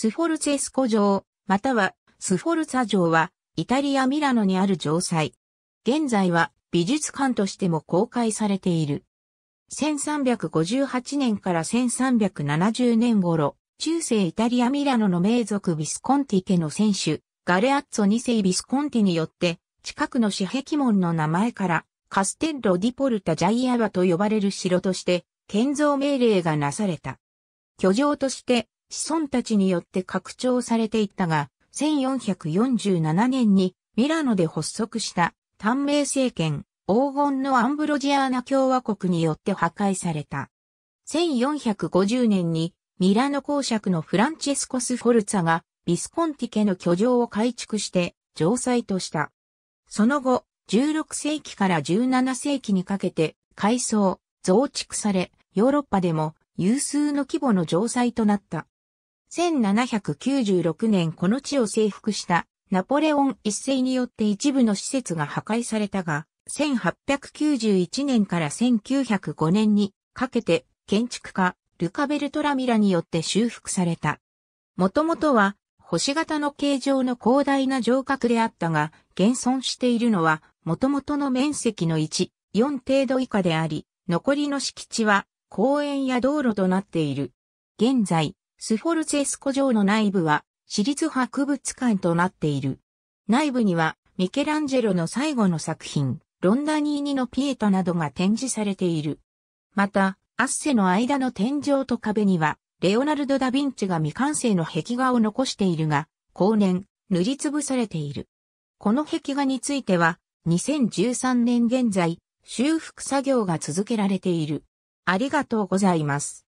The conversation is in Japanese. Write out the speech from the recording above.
スフォルツェスコ城、またはスフォルツァ城は、イタリア・ミラノにある城塞。現在は美術館としても公開されている。1358年から1370年頃、中世イタリア・ミラノの名族ビスコンティ家の選手、ガレアッツォ2世ビスコンティによって、近くの紙壁門の名前から、カステッロ・ディポルタ・ジャイアバと呼ばれる城として、建造命令がなされた。居城として、子孫たちによって拡張されていったが、1447年にミラノで発足した短命政権、黄金のアンブロジアーナ共和国によって破壊された。1450年にミラノ公爵のフランチェスコス・フォルツァがビスコンティ家の居城を改築して城塞とした。その後、16世紀から17世紀にかけて改装、増築され、ヨーロッパでも有数の規模の城塞となった。1796年この地を征服したナポレオン一世によって一部の施設が破壊されたが、1891年から1905年にかけて建築家ルカベルトラミラによって修復された。もともとは星型の形状の広大な城郭であったが、現存しているのはもともとの面積の1、4程度以下であり、残りの敷地は公園や道路となっている。現在、スフォルツェスコ城の内部は、私立博物館となっている。内部には、ミケランジェロの最後の作品、ロンダニーニのピエタなどが展示されている。また、アッセの間の天井と壁には、レオナルド・ダ・ヴィンチが未完成の壁画を残しているが、後年、塗りつぶされている。この壁画については、2013年現在、修復作業が続けられている。ありがとうございます。